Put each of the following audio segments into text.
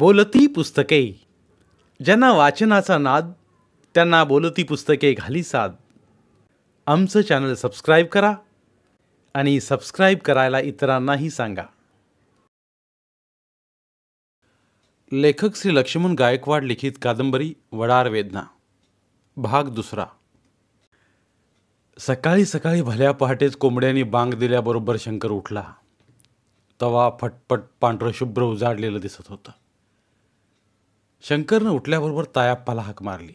बोलती पुस्तके ज्यांना वाचनाचा नाद त्यांना बोलती पुस्तके घाली साद आमचं चॅनल सबस्क्राईब करा आणि सबस्क्राईब करायला इतरांनाही सांगा लेखक श्री लक्ष्मण गायकवाड लिखित कादंबरी वडार वेदना भाग दुसरा सकाळी सकाळी भल्या पहाटेच कोंबड्यांनी बांग दिल्याबरोबर शंकर उठला तवा फटपट पांढरं शुभ्र उजाडलेलं दिसत होतं शंकरनं उठल्याबरोबर तायाप्पाला हाक मारली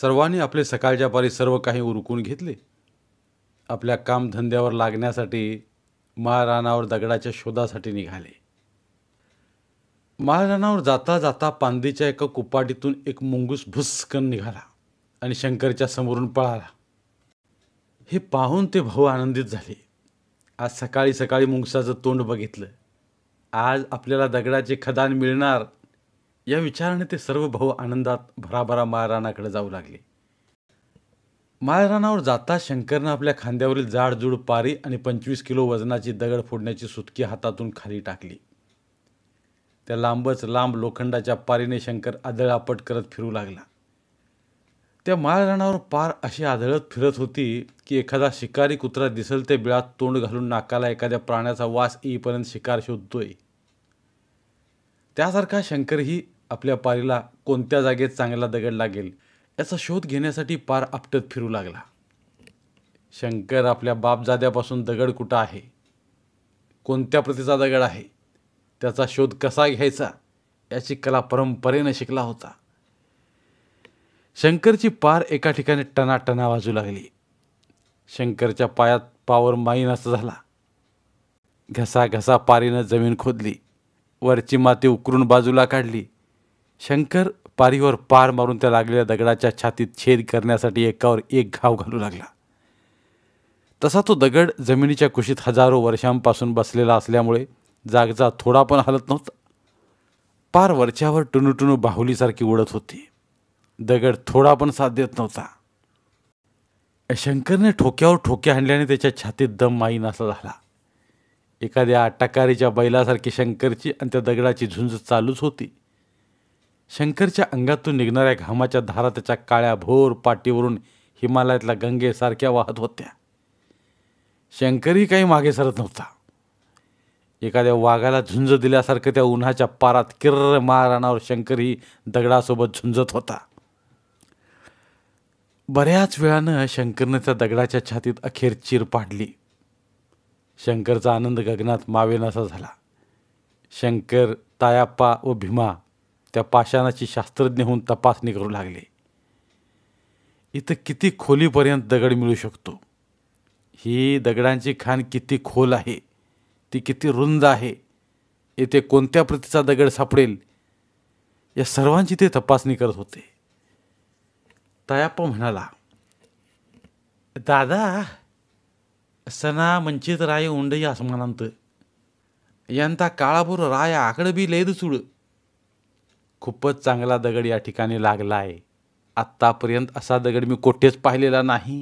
सर्वांनी आपले सकाळच्या पारी सर्व काही उरकून घेतले आपल्या कामधंद्यावर लागण्यासाठी महाराणावर दगडाच्या शोधासाठी निघाले महाराणावर जाता जाता पांदीच्या एका कुपाटीतून एक मुंगूस भुस्कन निघाला आणि शंकरच्या समोरून पळाला हे पाहून ते भाऊ आनंदित झाले आज सकाळी सकाळी मुंगसाचं तोंड बघितलं आज आपल्याला दगडाचे खदान मिळणार या विचाराने ते सर्व भाऊ आनंदात भराभरा माळरानाकडे जाऊ लागले माळरानावर जाता शंकरनं आपल्या खांद्यावरील जाडजूड पारी आणि पंचवीस किलो वजनाची दगड फोडण्याची सुटकी हातातून खाली टाकली त्या लांबच लांब लोखंडाच्या पारीने शंकर आदळापट करत फिरू लागला त्या माळरानावर पार अशी आदळत फिरत होती की एखादा शिकारी कुत्रा दिसल ते बिळात तोंड घालून नाकाला एखाद्या प्राण्याचा वास येईपर्यंत शिकार शोधतोय त्यासारखा शंकरही आपल्या पारीला कोणत्या जागेत चांगला दगड लागेल याचा शोध घेण्यासाठी पार आपटत फिरू लागला शंकर आपल्या बापजाद्यापासून दगड कुठं आहे कोणत्या प्रतीचा दगड आहे त्याचा शोध कसा घ्यायचा याची कला परंपरेनं शिकला होता शंकरची पार एका ठिकाणी टनाटना वाजू लागली शंकरच्या पायात पावर माईन असा झाला घसा घसा पारीनं जमीन खोदली वरची माती उकरून बाजूला काढली शंकर पारीवर पार मारून त्या लागलेल्या दगडाच्या छातीत छेद करण्यासाठी एकावर एक घाव घालू लागला तसा तो दगड जमिनीच्या कुशीत हजारो वर्षांपासून बसलेला असल्यामुळे जागचा थोडा पण हलत नव्हता पार वरच्यावर टुनुटुनू बाहुलीसारखी उडत होती दगड थोडा पण साथ देत नव्हता शंकरने ठोक्यावर ठोके आणल्याने त्याच्या छातीत दम माई नसा झाला एखाद्या टकारीच्या बैलासारखी शंकरची आणि त्या दगडाची झुंज चालूच होती शंकरच्या अंगातून निघणाऱ्या घामाच्या धारा त्याच्या काळ्या भोर पाटीवरून हिमालयातल्या गंगेसारख्या वाहत होत्या शंकरही काही मागे सरत नव्हता एखाद्या वाघाला झुंज दिल्यासारखं त्या उन्हाच्या पारात किर्र महाराणावर शंकरही दगडासोबत झुंजत होता बऱ्याच वेळानं शंकरनं त्या दगडाच्या छातीत अखेर चीर पाडली शंकरचा आनंद गगनात मावेनासा झाला शंकर तायाप्पा व भीमा त्या पाषाणाची शास्त्रज्ञ होऊन तपासणी करू लागले इथं किती खोलीपर्यंत दगड मिळू शकतो ही दगडांची खाण किती खोल आहे ती किती रुंद आहे येथे कोणत्या प्रतीचा दगड सापडेल या सर्वांची ते तपासणी करत होते तयाप्पा म्हणाला दादा सना मंचित राय उंडई आसमानांत यांता काळापूर राय आकडं बी लयद चुड खूपच चांगला दगड या ठिकाणी लागला आहे आत्तापर्यंत असा दगड मी कोठेच पाहिलेला नाही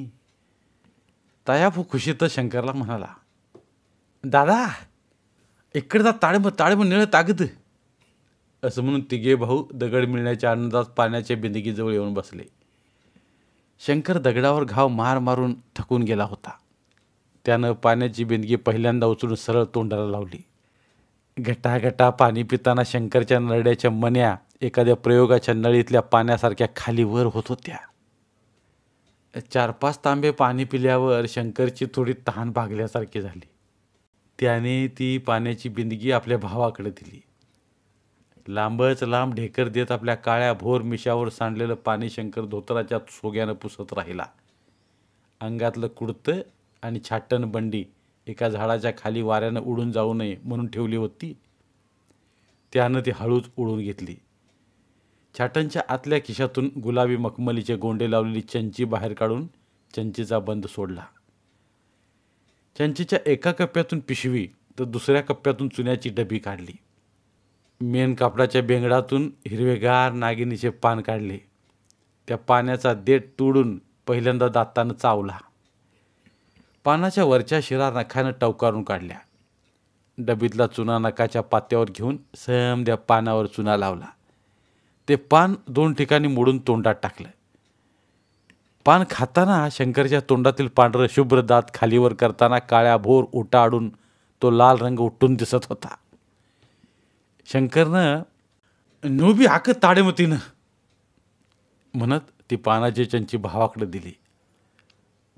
खुशी खुशीत शंकरला म्हणाला दादा इकडचा ताळम ताळब निळ तागद असं म्हणून तिघे भाऊ दगड मिळण्याच्या आनंदात पाण्याच्या बिंदगीजवळ येऊन बसले शंकर दगडावर घाव मार मारून थकून गेला होता त्यानं पाण्याची बिंदगी पहिल्यांदा उचलून सरळ तोंडाला लावली घटा पाणी पिताना शंकरच्या नरड्याच्या मन्या एखाद्या प्रयोगाच्या नळीतल्या पाण्यासारख्या खाली वर होत होत्या चार पाच तांबे पाणी पिल्यावर शंकरची थोडी तहान भागल्यासारखी झाली त्याने ती पाण्याची बिंदगी आपल्या भावाकडे दिली लांबच लांब ढेकर देत आपल्या काळ्या भोर मिशावर सांडलेलं पाणी शंकर धोतराच्या सोग्यानं पुसत राहिला अंगातलं कुडतं आणि छाटण बंडी एका झाडाच्या खाली वाऱ्यानं उडून जाऊ नये म्हणून ठेवली होती त्यानं ती हळूच उडून घेतली छाटणच्या आतल्या खिशातून गुलाबी मखमलीचे गोंडे लावलेली चंची बाहेर काढून चंचीचा बंद सोडला चंचीच्या एका कप्प्यातून पिशवी तर दुसऱ्या कप्प्यातून चुन्याची डबी काढली मेन कापडाच्या बेंगडातून हिरवेगार नागिनीचे पान काढले त्या पाण्याचा देठ तोडून पहिल्यांदा दातानं चावला पानाच्या वरच्या शिरा नखानं टवकारून काढल्या डबीतला चुना नकाच्या पात्यावर घेऊन समध्या पानावर चुना लावला ते पान दोन ठिकाणी मोडून तोंडात टाकलं पान खाताना शंकरच्या तोंडातील पांढरं शुभ्र दात खालीवर करताना काळ्या भोर आडून तो लाल रंग उठून दिसत होता शंकरनं नोबी हाक ताडेमतीनं म्हणत ती पानाची चंची भावाकडे दिली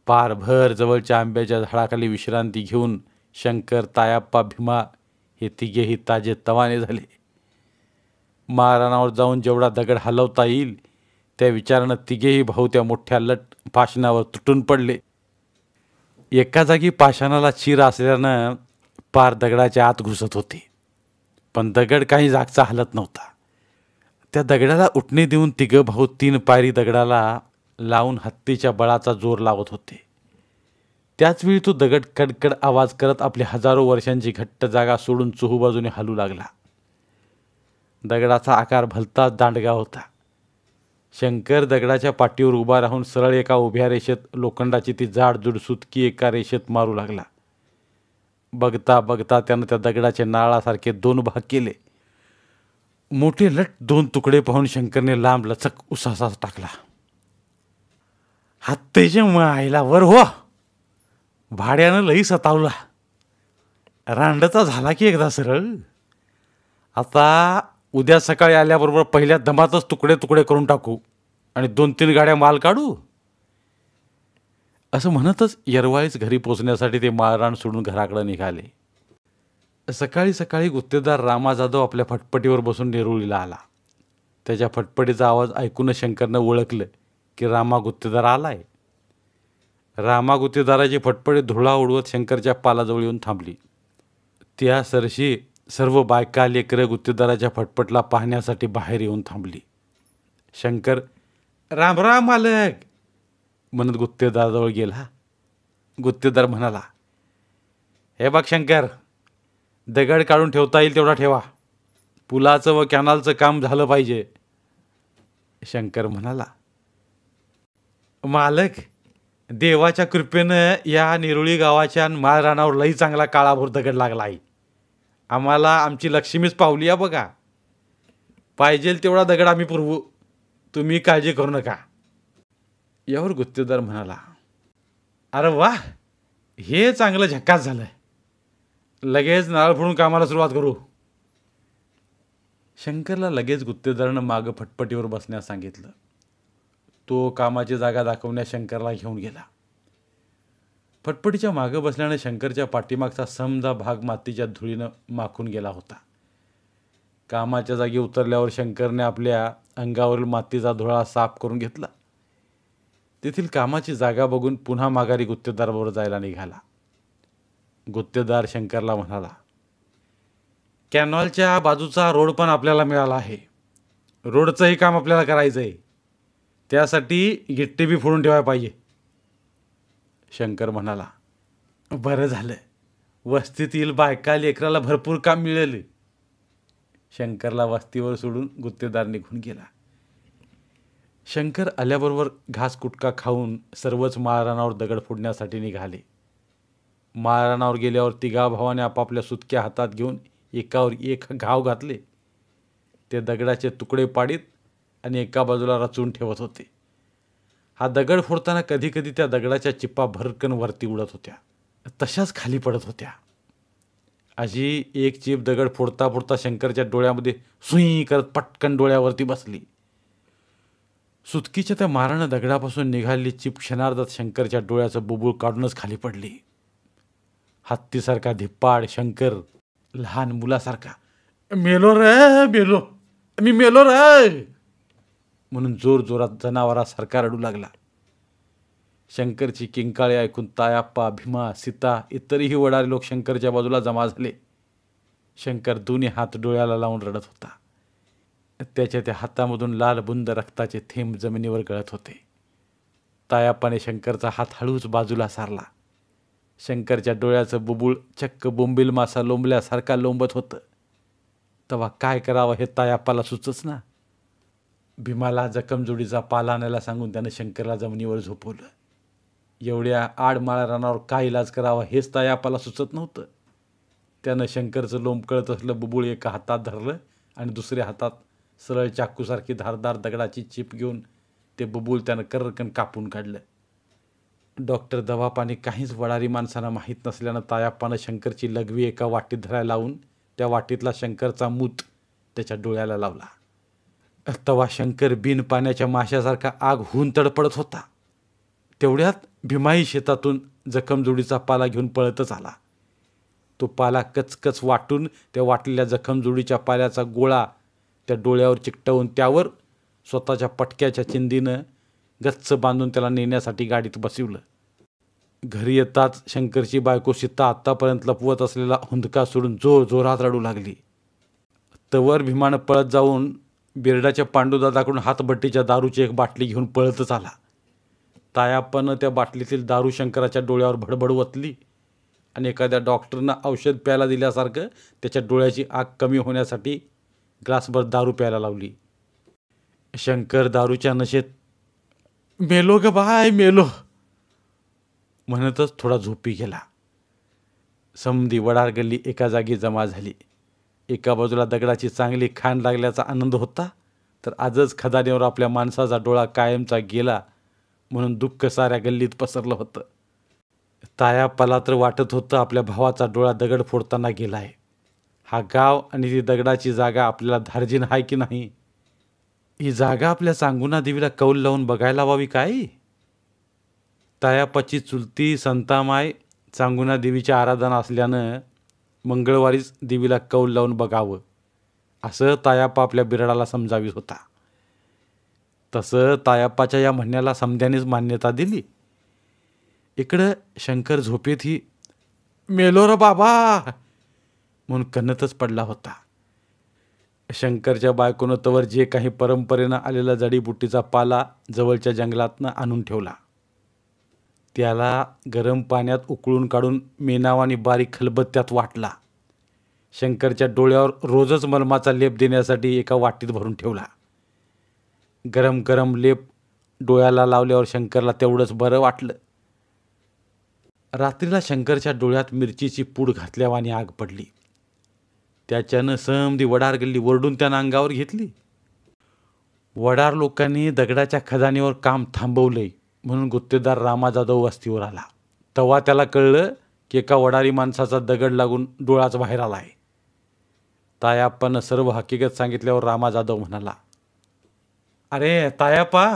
पारभर जवळच्या आंब्याच्या झाडाखाली विश्रांती घेऊन शंकर तायाप्पा भीमा हे तिघेही ताजे तवाने झाले महाराणावर जाऊन जेवढा दगड हलवता येईल त्या विचारानं तिघेही भाऊ त्या मोठ्या लट पाषाणावर तुटून पडले एका जागी पाषाणाला चीर असल्यानं पार दगडाच्या आत घुसत होते पण दगड काही जागचा हलत नव्हता त्या दगडाला उठणे देऊन तिघं भाऊ तीन पायरी दगडाला लावून हत्तीच्या बळाचा जोर लावत होते त्याचवेळी तो दगड कडकड आवाज करत आपली हजारो वर्षांची घट्ट जागा सोडून चोहूबाजूने हलू लागला दगडाचा आकार भलताच दांडगा होता शंकर दगडाच्या पाठीवर उभा राहून सरळ एका उभ्या रेषेत लोखंडाची ती जाड जुडसुतकी एका रेषेत मारू लागला बघता बघता त्यानं त्या दगडाचे नाळासारखे दोन भाग केले मोठे लट दोन तुकडे पाहून शंकरने लांब लचक उसासा टाकला हत्तेचे आईला वर हो भाड्यानं लई सतावला रांडचा झाला की एकदा सरळ आता उद्या सकाळी आल्याबरोबर पहिल्या दमातच तुकडे तुकडे करून टाकू आणि दोन तीन गाड्या माल काढू असं म्हणतच यरवाळीच घरी पोचण्यासाठी ते माळराण सोडून घराकडे निघाले सकाळी सकाळी गुत्तेदार रामा जाधव आपल्या फटपटीवर बसून नेरुळीला आला त्याच्या फटपटीचा आवाज ऐकूनच शंकरनं ओळखलं की रामा गुत्तेदार आला रामा गुत्तेदाराची फटपटी धुळा उडवत शंकरच्या पालाजवळ येऊन थांबली त्या सरशी सर्व बायका लेकरं गुत्तेदाराच्या फटफटला पाहण्यासाठी बाहेर येऊन थांबली शंकर राम मालक म्हणत गुत्तेदाराजवळ गेला गुत्तेदार म्हणाला हे बघ शंकर दगड काढून ठेवता येईल तेवढा ठेवा पुलाचं व कॅनालचं काम झालं पाहिजे शंकर म्हणाला मालक देवाच्या कृपेनं या निरुळी गावाच्या माळरानावर लई चांगला काळाभोर दगड लागला आहे आम्हाला आमची लक्ष्मीच पावली या बघा पाहिजेल तेवढा दगड आम्ही पुरवू तुम्ही काळजी करू नका यावर गुत्तेदार म्हणाला अरे वा हे चांगलं झकास झालं लगेच नारळ फोडून कामाला सुरुवात करू शंकरला लगेच गुत्तेदारानं मागं फटफटीवर बसण्यास सांगितलं तो कामाची जागा दाखवण्यास शंकरला घेऊन गेला फटफटीच्या मागं बसल्याने शंकरच्या पाठीमागचा समजा भाग मातीच्या धुळीनं माखून गेला होता कामाच्या जागी उतरल्यावर शंकरने आपल्या अंगावरील मातीचा धुळा साफ करून घेतला तेथील कामाची जागा बघून पुन्हा माघारी गुत्तेदारबरोबर जायला निघाला गुत्तेदार शंकरला म्हणाला कॅनॉलच्या बाजूचा रोड पण आपल्याला मिळाला आहे रोडचंही काम आपल्याला करायचं आहे त्यासाठी गिट्टी बी फोडून ठेवायला पाहिजे शंकर म्हणाला बरं झालं वस्तीतील बायका लेकराला भरपूर काम मिळेल शंकरला वस्तीवर सोडून गुत्तेदार निघून गेला शंकर आल्याबरोबर घास कुटका खाऊन सर्वच महाराणावर दगड फोडण्यासाठी निघाले महाराणावर गेल्यावर तिघा भावाने आपापल्या सुतक्या हातात घेऊन एकावर एक घाव घातले ते दगडाचे तुकडे पाडीत आणि एका बाजूला रचून ठेवत होते हा दगड फोडताना कधी कधी त्या दगडाच्या चिप्पा भरकन वरती उडत होत्या तशाच खाली पडत होत्या अशी एक चिप दगड फोडता फोडता शंकरच्या डोळ्यामध्ये सुई करत पटकन डोळ्यावरती बसली सुतकीच्या त्या मारण दगडापासून निघालेली चिप क्षणार्धात शंकरच्या डोळ्याचं बुबुळ काढूनच खाली पडली हत्तीसारखा धिप्पाड शंकर लहान मुलासारखा मेलो रे मेलो मी मेलो रे म्हणून जोरजोरात जनावरासारखा रडू लागला शंकरची किंकाळी ऐकून तायाप्पा भीमा सीता इतरही वडारे लोक शंकरच्या बाजूला जमा झाले शंकर दोन्ही हात डोळ्याला लावून रडत होता त्याच्या त्या हातामधून लाल बुंद रक्ताचे थेंब जमिनीवर गळत होते तायाप्पाने शंकरचा हात हळूच बाजूला सारला शंकरच्या डोळ्याचं बुबुळ चक्क बोंबील मासा लोंबल्यासारखा लोंबत होतं तेव्हा काय करावं हे तायाप्पाला सुचच ना भीमाला जखमजोडीचा पाला आणायला सांगून त्यानं शंकरला जमिनीवर झोपवलं एवढ्या आडमाळ्या रानावर काय इलाज करावा हेच तायापाला सुचत नव्हतं त्यानं शंकरचं लोंब कळत असलं बुबुळ एका हातात धरलं आणि दुसऱ्या हातात सरळ चाकूसारखी धारदार दगडाची चिप घेऊन ते बुबुल त्यानं कर्रकन कापून काढलं डॉक्टर दवापाणी काहीच वडारी माणसांना माहीत नसल्यानं तायाप्पानं शंकरची लघवी एका वाटीत धरायला लावून त्या वाटीतला शंकरचा मूत त्याच्या डोळ्याला लावला तवा शंकर बिन पाण्याच्या माशासारखा आग होऊन तडपडत होता तेवढ्यात भीमाई शेतातून जखमजोडीचा पाला घेऊन पळतच आला तो पाला कचकच वाटून त्या वाटलेल्या जखमजोडीच्या पाल्याचा गोळा त्या डोळ्यावर चिकटवून त्यावर स्वतःच्या पटक्याच्या चिंदीनं गच्च बांधून त्याला नेण्यासाठी गाडीत बसवलं घरी येताच शंकरची बायको सीता आत्तापर्यंत लपवत असलेला हुंदका सोडून जोर जोरात रडू लागली तवर भीमानं पळत जाऊन बिरडाच्या पांडुदादाकडून हातभट्टीच्या दारूची एक बाटली घेऊन पळतच आला तायापानं त्या बाटलीतील दारू शंकराच्या डोळ्यावर भडभड वतली आणि एखाद्या डॉक्टरनं औषध प्यायला दिल्यासारखं त्याच्या डोळ्याची आग कमी होण्यासाठी ग्लासभर दारू प्यायला लावली शंकर दारूच्या नशेत मेलो ग बाय मेलो म्हणतच थोडा झोपी गेला समधी वडार गल्ली एका जागी जमा झाली एका बाजूला दगडाची चांगली खाण लागल्याचा आनंद होता तर आजच खदानीवर आपल्या माणसाचा डोळा कायमचा गेला म्हणून दुःख साऱ्या गल्लीत पसरलं होतं तायापाला तर वाटत होतं आपल्या भावाचा डोळा दगड फोडताना गेला आहे हा गाव आणि ती दगडाची जागा आपल्याला धार्जिन आहे की नाही ही जागा आपल्या सांगुना देवीला कौल लावून बघायला व्हावी काय तायापाची चुलती संतामाय सांगुना देवीची आराधना असल्यानं मंगळवारीच देवीला कौल लावून बघावं असं तायाप्पा आपल्या बिराडाला समजावीत होता तसं तायाप्पाच्या या म्हणण्याला समध्यानेच मान्यता दिली इकडं शंकर ही मेलो र बाबा म्हणून कनतच पडला होता शंकरच्या बायकोनं तवर जे काही परंपरेनं आलेला जडीबुटीचा पाला जवळच्या जंगलातनं आणून ठेवला त्याला गरम पाण्यात उकळून काढून आणि बारीक खलबत्त्यात वाटला शंकरच्या डोळ्यावर रोजच मलमाचा लेप देण्यासाठी एका वाटीत भरून ठेवला गरम गरम लेप डोळ्याला लावल्यावर शंकरला तेवढंच बरं वाटलं रात्रीला शंकरच्या डोळ्यात मिरचीची पूड घातल्यावानी आग पडली त्याच्यानं समदी वडार गल्ली वरडून त्यानं अंगावर घेतली वडार लोकांनी दगडाच्या खदानीवर काम थांबवलंय म्हणून गुत्तेदार रामा जाधव वस्तीवर आला तेव्हा त्याला कळलं की एका वडारी माणसाचा दगड लागून डोळाच बाहेर आला आहे तायाप्पानं सर्व हकीकत सांगितल्यावर रामा जाधव म्हणाला अरे तायाप्पा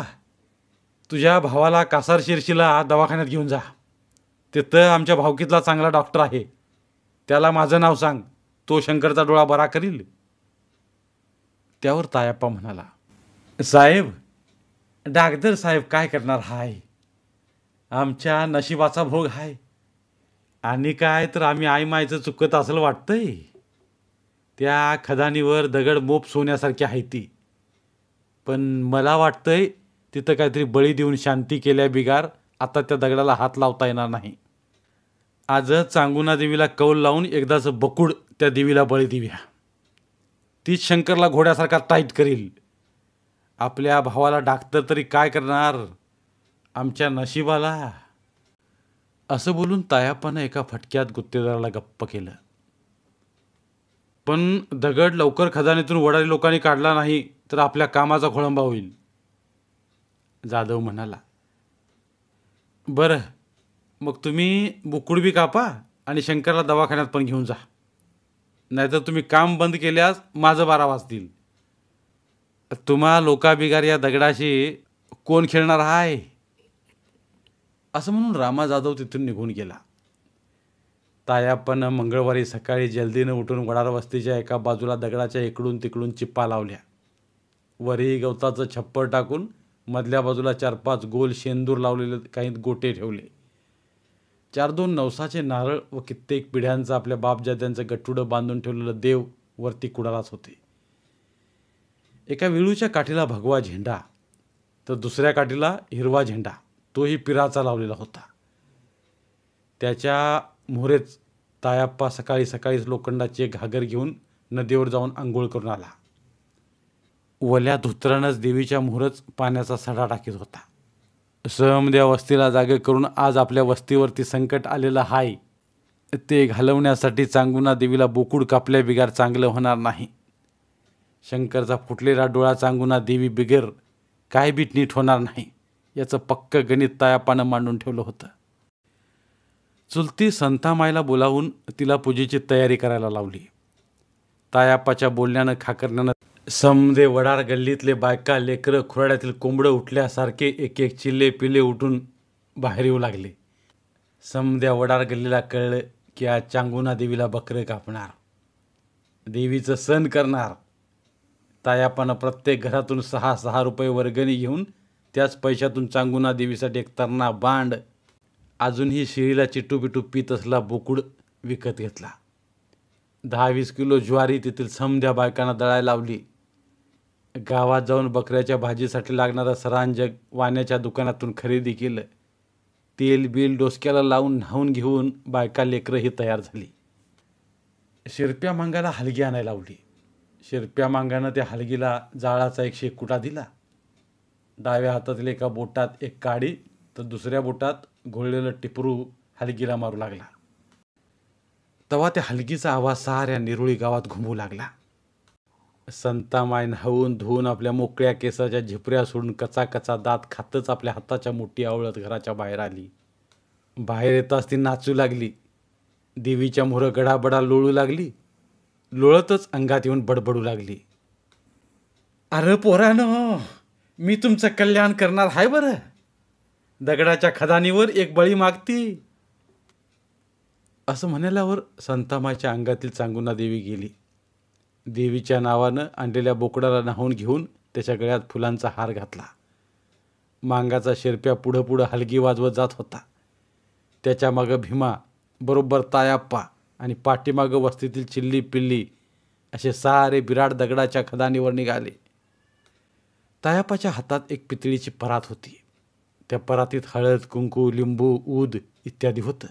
तुझ्या भावाला कासार शिरशीला दवाखान्यात घेऊन जा तिथं आमच्या भावकीतला चांगला डॉक्टर आहे त्याला माझं नाव सांग तो शंकरचा डोळा बरा करील त्यावर तायाप्पा म्हणाला साहेब डागदर साहेब काय करणार हाय आमच्या नशिबाचा भोग हाय आणि काय तर आम्ही आई मायचं चुकत असलं वाटतंय त्या खदानीवर दगड मोप सोन्यासारखी आहे ती पण मला वाटतंय तिथं काहीतरी बळी देऊन शांती केल्या बिगार आता त्या दगडाला हात लावता येणार नाही आज चांगुना देवीला कौल लावून एकदाचं बकूड त्या देवीला बळी देऊया तीच शंकरला घोड्यासारखा टाईट करील आपल्या भावाला डाक्टर तरी काय करणार आमच्या नशिबाला असं बोलून तायापानं एका फटक्यात गुत्तेदाराला गप्प केलं पण दगड लवकर खजानेतून वडारी लोकांनी काढला नाही तर आपल्या कामाचा खोळंबा होईल जाधव म्हणाला बरं मग तुम्ही बुकुडबी कापा आणि शंकरला दवाखान्यात पण घेऊन जा नाहीतर तुम्ही काम बंद केल्यास माझं बारा वाजतील तुम्हा लोकाबिगार या दगडाशी कोण खेळणार आहे असं म्हणून रामा जाधव तिथून निघून गेला पण मंगळवारी सकाळी जल्दीनं उठून वडार वस्तीच्या एका बाजूला दगडाच्या इकडून तिकडून चिप्पा लावल्या वरी गवताचं छप्पर टाकून मधल्या बाजूला चार पाच गोल शेंदूर लावलेले काही गोटे ठेवले चार दोन नवसाचे नारळ व कित्येक पिढ्यांचं आपल्या बापजाद्यांचं गठुडं बांधून ठेवलेलं देव वरती कुडालाच होते एका वेळूच्या काठीला भगवा झेंडा तर दुसऱ्या काठीला हिरवा झेंडा तोही पिराचा लावलेला होता त्याच्या मोहरेच तायाप्पा सकाळी सकाळीच लोखंडाचे घागर घेऊन नदीवर जाऊन आंघोळ करून आला वल्या धोत्रानंच देवीच्या मोहरच पाण्याचा सडा टाकीत होता सहमद्या वस्तीला जागे करून आज आपल्या वस्तीवरती संकट आलेलं हाय ते घालवण्यासाठी चांगुना देवीला बोकूड कापल्या बिगार चांगलं होणार नाही शंकरचा फुटलेला डोळा चांगुना देवी बिगेर काय बीट नीट होणार नाही याचं पक्क गणित तायापानं मांडून ठेवलं होतं चुलती संतामायला बोलावून तिला पूजेची तयारी करायला लावली तायापाच्या बोलण्यानं खाकरण्यानं समदे वडार गल्लीतले बायका लेकरं खुराड्यातील कोंबडं उठल्यासारखे एक एक चिल्ले पिले उठून बाहेर येऊ लागले समद्या वडार गल्लीला कळलं की आज चांगुना देवीला बकरे कापणार देवीचं सण करणार तायापानं प्रत्येक घरातून सहा सहा रुपये वर्गणी घेऊन त्याच पैशातून चांगुना देवीसाठी एक तरणा बांड अजूनही शिळीला पिटू पीत असला बोकूड विकत घेतला दहा वीस किलो ज्वारी तेथील समध्या बायकांना दळायला लावली गावात जाऊन बकऱ्याच्या भाजीसाठी लागणारा सरांजग वाण्याच्या दुकानातून खरेदी केलं तेल बिल डोसक्याला लावून न्हावून घेऊन बायका लेकरंही तयार झाली शिरप्या मंगाला हलगी आणायला लावली शिरप्या मांगानं त्या हलगीला जाळाचा एक शेकुटा दिला डाव्या हातातील एका बोटात एक काडी तर दुसऱ्या बोटात घोळलेलं टिपरू हलगीला मारू लागला तेव्हा त्या हलगीचा आवाज साऱ्या निरुळी गावात घुमू लागला संतामाय हवून धुवून आपल्या मोकळ्या केसाच्या झिपऱ्या सोडून कचा कचा दात खातच आपल्या हाताच्या मोठी आवळत घराच्या बाहेर आली बाहेर येताच ती नाचू लागली देवीच्या मोहरं गडाबडा लोळू लागली लोळतच अंगात येऊन बडबडू लागली अरे पोरानो मी तुमचं कल्याण करणार आहे बरं दगडाच्या खदानीवर एक बळी मागती असं म्हणाल्यावर संतामाच्या अंगातील चांगुना देवी गेली देवीच्या नावानं आणलेल्या बोकडाला नाहून घेऊन त्याच्या गळ्यात फुलांचा हार घातला मांगाचा शेरप्या पुढं पुढं हलगी वाजवत जात होता त्याच्या मागं भीमा बरोबर तायाप्पा आणि पाठीमागं वस्तीतील चिल्ली पिल्ली असे सारे बिराड दगडाच्या खदानीवर निघाले तायापाच्या हातात एक पितळीची परात होती त्या परातीत हळद कुंकू लिंबू ऊद इत्यादी होतं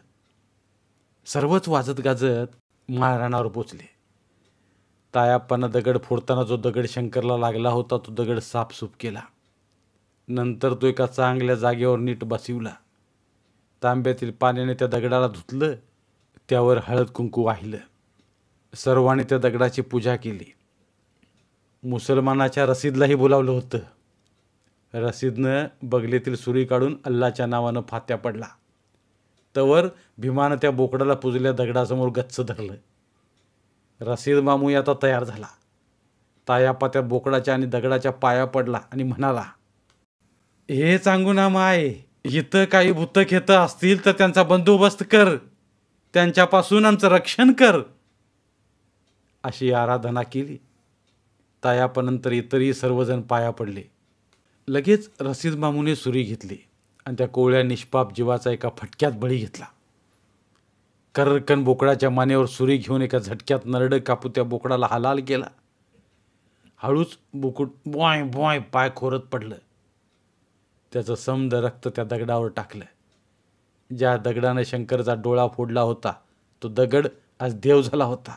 सर्वच वाजत गाजत महाराणावर पोचले तायाप्पानं दगड फोडताना जो दगड शंकरला लागला होता तो दगड साफसूप केला नंतर तो एका चांगल्या जागेवर नीट बसिवला तांब्यातील पाण्याने त्या दगडाला धुतलं त्यावर हळद कुंकू वाहिलं सर्वांनी त्या दगडाची पूजा केली मुसलमानाच्या रसीदलाही बोलावलं होतं रसीदनं बगलेतील सुरी काढून अल्लाच्या नावानं फात्या पडला तवर भीमानं त्या बोकडाला पुजल्या दगडासमोर गच्च धरलं रसीद मामू आता तयार झाला ताया पात्या बोकडाच्या आणि दगडाच्या पाया पडला आणि म्हणाला हे सांगू ना माय इथं काही भूतक येतं असतील तर त्यांचा बंदोबस्त कर त्यांच्यापासून आमचं रक्षण कर अशी आराधना केली तायापनंतर इतरही सर्वजण पाया पडले लगेच रसिद मामूने सुरी घेतली आणि त्या कोवळ्या निष्पाप जीवाचा एका फटक्यात बळी घेतला करकन बोकडाच्या मानेवर सुरी घेऊन एका झटक्यात नरडं कापू त्या बोकडाला हलाल केला हळूच बुकुट बॉय बॉय पाय खोरत पडलं त्याचं समद रक्त त्या दगडावर टाकलं ज्या दगडानं शंकरचा डोळा फोडला होता तो दगड आज देव झाला होता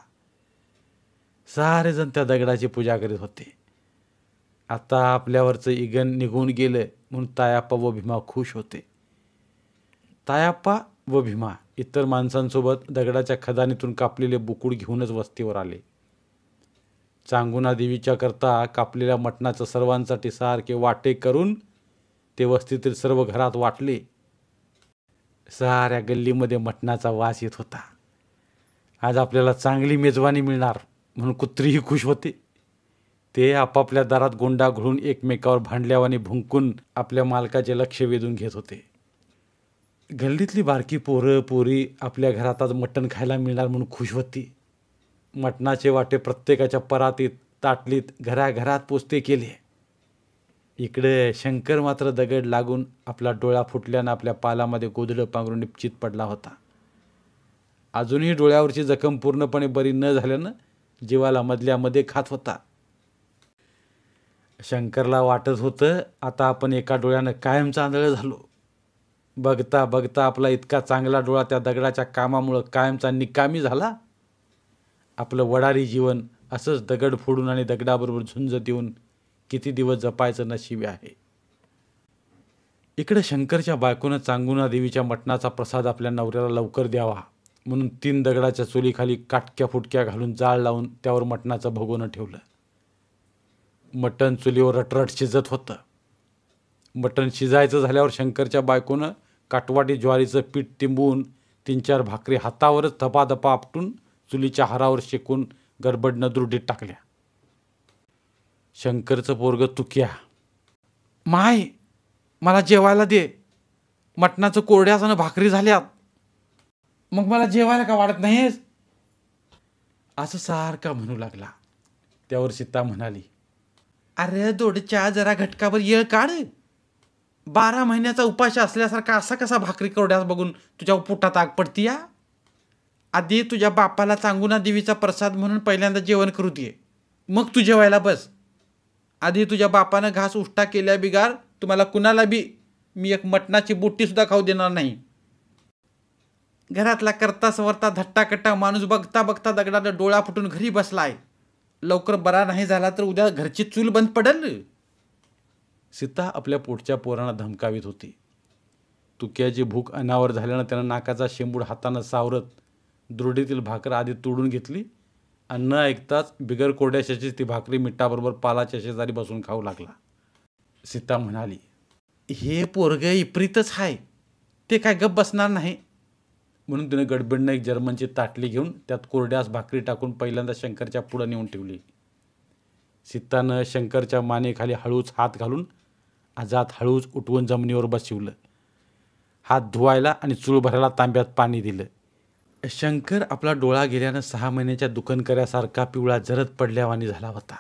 सारेजण त्या दगडाची पूजा करीत होते आता आपल्यावरचं इगन निघून गेलं म्हणून तायाप्पा व भीमा खुश होते तायाप्पा व भीमा इतर माणसांसोबत दगडाच्या खदानीतून कापलेले बुकूड घेऊनच वस्तीवर आले चांगुणा देवीच्या करता कापलेल्या मटणाचं सर्वांसाठी सारखे वाटे करून ते वस्तीतील सर्व घरात वाटले साऱ्या गल्लीमध्ये मटणाचा वास येत होता आज आपल्याला चांगली मेजवानी मिळणार म्हणून कुत्रीही खुश होते ते आपापल्या दारात गोंडा घोळून एकमेकावर भांडल्यावाने भुंकून आपल्या मालकाचे लक्ष वेधून घेत होते गल्लीतली बारकी पोरं पोरी आपल्या घरात आज मटण खायला मिळणार म्हणून खुश होती मटणाचे वाटे प्रत्येकाच्या परातीत ताटलीत घराघरात पोचते केले इकडे शंकर मात्र दगड लागून आपला डोळा फुटल्यानं आपल्या पालामध्ये गोधडं पांघरून निपचित पडला होता अजूनही डोळ्यावरची जखम पूर्णपणे बरी न झाल्यानं जीवाला मधल्यामध्ये खात होता शंकरला वाटत होतं आता आपण एका डोळ्यानं कायम चांदळं झालो बघता बघता आपला इतका चांगला डोळा त्या दगडाच्या कामामुळं कायमचा निकामी झाला आपलं वडारी जीवन असंच दगड फोडून आणि दगडाबरोबर झुंज देऊन किती दिवस जपायचं नशीब आहे इकडे शंकरच्या बायकोनं चांगुना देवीच्या मटणाचा प्रसाद आपल्या नवऱ्याला लवकर द्यावा म्हणून तीन दगडाच्या चुलीखाली काटक्या फुटक्या घालून जाळ लावून त्यावर मटणाचं भोगवणं ठेवलं मटण चुलीवर रटरट शिजत होतं मटण शिजायचं झाल्यावर शंकरच्या बायकोनं काटवाटी ज्वारीचं पीठ तिंबून तीन चार भाकरी हातावरच धपाधपा आपटून चुलीच्या हारावर शेकून गडबडनं दुरडीत टाकल्या शंकरचं पोरग तुक्या माय मला जेवायला दे मटणाचं कोरड्यास भाकरी झाल्यात मग मला जेवायला का वाटत नाहीस असं सारखा म्हणू लागला त्यावर सीता म्हणाली अरे दोडच्या जरा घटकावर येळ काढ बारा महिन्याचा उपाश असल्यासारखा असा कसा भाकरी कोरड्यास बघून तुझ्या पोटात आग पडती या आधी तुझ्या बापाला चांगुना देवीचा प्रसाद म्हणून पहिल्यांदा जेवण करू दे मग तू जेवायला बस आधी तुझ्या बापानं घास उष्टा केल्या बिगार तुम्हाला कुणाला बी मी एक मटणाची बुट्टीसुद्धा खाऊ देणार नाही घरातला करता सवरता धट्टाकट्टा माणूस बघता बघता दगडाला डोळा फुटून घरी बसला आहे लवकर बरा नाही झाला तर उद्या घरची चूल बंद पडेल सीता आपल्या पोटच्या पोरांना धमकावीत होती तुक्याची भूक अनावर झाल्यानं त्यानं नाकाचा शेंबूड हातानं सावरत दुर्डीतील भाकर आधी तोडून घेतली आणि न ऐकताच बिगर कोरड्या ती भाकरी मिठाबरोबर पालाच्या शेजारी बसून खाऊ लागला सीता म्हणाली हे पोरगं इप्रीतच आहे ते काय गप बसणार नाही म्हणून तिने गडबडनं एक जर्मनची ताटली घेऊन त्यात कोरड्यास भाकरी टाकून पहिल्यांदा शंकरच्या पुढं नेऊन ठेवली सीतानं शंकरच्या मानेखाली हळूच हात घालून आजात हळूच उठवून जमिनीवर बसवलं हात धुवायला आणि चूळ भरायला तांब्यात पाणी दिलं शंकर आपला डोळा गेल्यानं सहा महिन्याच्या दुकानकऱ्यासारखा पिवळा जरद पडल्यावानी झाला होता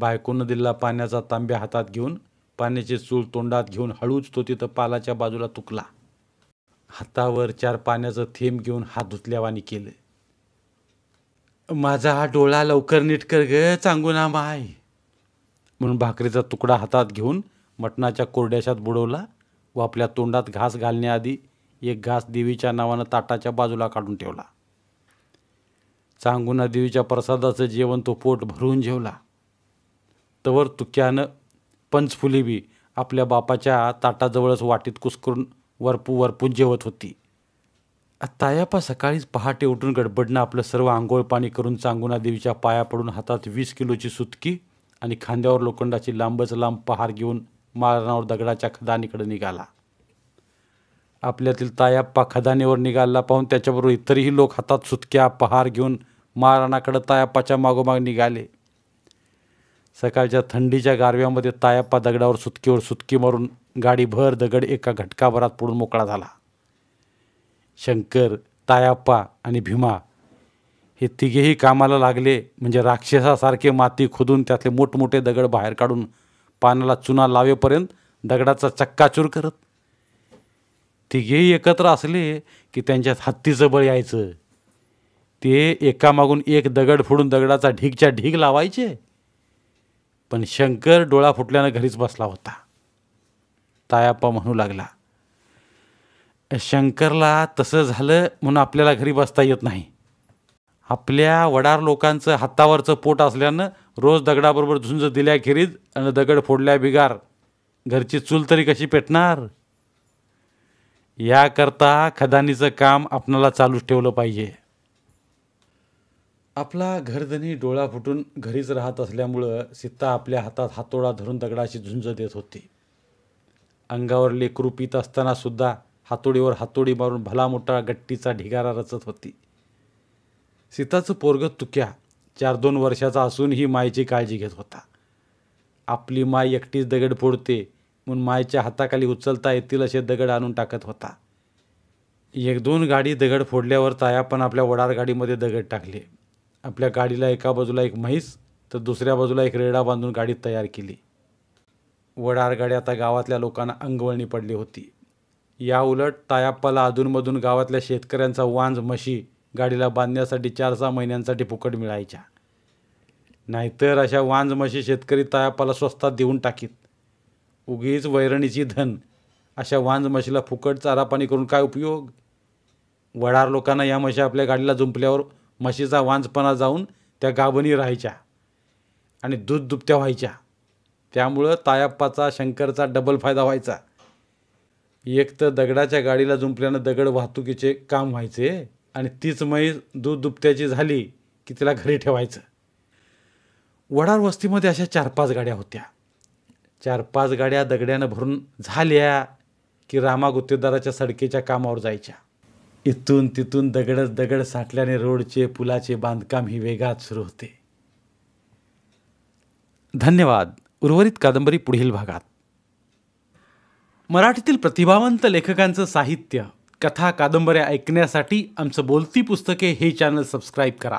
बायकोनं दिला पाण्याचा तांब्या हातात घेऊन पाण्याची चूल तोंडात घेऊन हळूच तो तिथं पालाच्या बाजूला तुकला हातावर चार पाण्याचं थेंब घेऊन हात धुतल्यावानी केलं माझा हा डोळा लवकर नीट कर ग चांगू ना माय म्हणून भाकरीचा तुकडा हातात घेऊन मटणाच्या कोरड्याशात बुडवला व आपल्या तोंडात घास घालण्याआधी एक घास देवीच्या नावानं ताटाच्या बाजूला काढून ठेवला चांगुना देवीच्या प्रसादाचं जेवण तो पोट भरून जेवला तवर तुक्यानं पंचफुली बी आपल्या बापाच्या ताटाजवळच वाटीत कुसकरून वरपू वरपून जेवत होती तायापा सकाळीच पहाटे उठून गडबडनं आपलं सर्व आंघोळ पाणी करून चांगुना देवीच्या पाया पडून हातात वीस किलोची सुतकी आणि खांद्यावर लोखंडाची लांबच लांब पहार घेऊन मारणावर दगडाच्या खदानीकडे निघाला आपल्यातील तायाप्पा खदानीवर निघाला पाहून त्याच्याबरोबर इतरही लोक हातात सुतक्या पहार घेऊन महाराणाकडं तायाप्पाच्या मागोमाग निघाले सकाळच्या थंडीच्या गारव्यामध्ये तायाप्पा दगडावर सुतकीवर सुतकी मारून गाडीभर दगड एका घटकाभरात पडून मोकळा झाला शंकर तायाप्पा आणि भीमा हे तिघेही कामाला लागले म्हणजे राक्षसासारखे माती खोदून त्यातले मोठमोठे दगड बाहेर काढून पानाला चुना लावेपर्यंत दगडाचा चक्काचूर करत तिघेही एकत्र असले की त्यांच्यात हत्तीचं बळ यायचं ते एकामागून एक दगड फोडून दगडाचा ढीगच्या ढीग लावायचे पण शंकर डोळा फुटल्यानं घरीच बसला होता तायाप्पा म्हणू लागला शंकरला तसं झालं म्हणून आपल्याला घरी बसता येत नाही आपल्या वडार लोकांचं हातावरचं पोट असल्यानं रोज दगडाबरोबर झुंज दिल्याखेरीज आणि दगड फोडल्या बिगार घरची चूल तरी कशी पेटणार याकरता खदानीचं काम आपणाला चालूच ठेवलं पाहिजे आपला घरधनी डोळा फुटून घरीच राहत असल्यामुळं सीता आपल्या हातात हातोडा धरून दगडाशी झुंज देत होती अंगावर लेकरू पित असताना सुद्धा हातोडीवर हातोडी मारून भला मोठा गट्टीचा ढिगारा रचत होती सीताचं पोरग तुक्या चार दोन वर्षाचा असून ही मायची काळजी घेत होता आपली माय एकटीच दगड फोडते म्हणून मायच्या हाताखाली उचलता येतील असे दगड आणून टाकत होता एक दोन गाडी दगड फोडल्यावर ताया पण आपल्या वडार गाडीमध्ये दगड टाकले आपल्या गाडीला एका बाजूला एक म्हैस तर दुसऱ्या बाजूला एक रेडा बांधून गाडी तयार केली वडार गाडी आता गावातल्या लोकांना अंगवळणी पडली होती या उलट तायाप्पाला अधूनमधून गावातल्या शेतकऱ्यांचा वांज म्हशी गाडीला बांधण्यासाठी चार सहा महिन्यांसाठी फुकट मिळायच्या नाहीतर अशा वांज म्हशी शेतकरी तायाप्पाला स्वस्तात देऊन टाकीत उगीच वैरणीची धन अशा वांज म्हशीला फुकट चारा पाणी करून काय उपयोग वडार लोकांना या म्हशी आपल्या गाडीला जुंपल्यावर म्हशीचा वांजपणा जाऊन त्या गाभणी राहायच्या आणि दूध दुपत्या व्हायच्या त्यामुळं तायाप्पाचा शंकरचा डबल फायदा व्हायचा एक तर दगडाच्या गाडीला जुंपल्यानं दगड वाहतुकीचे काम व्हायचे आणि तीच मई दूध दुपत्याची झाली की तिला घरी ठेवायचं वडार वस्तीमध्ये अशा चार पाच गाड्या होत्या चार पाच गाड्या दगड्यानं भरून झाल्या की रामा गुत्तेदाराच्या सडकेच्या कामावर जायच्या इथून तिथून दगडच दगड साठल्याने रोडचे पुलाचे बांधकाम ही वेगात सुरू होते धन्यवाद उर्वरित कादंबरी पुढील भागात मराठीतील प्रतिभावंत लेखकांचं साहित्य कथा कादंबऱ्या ऐकण्यासाठी आमचं बोलती पुस्तके हे चॅनल सबस्क्राईब करा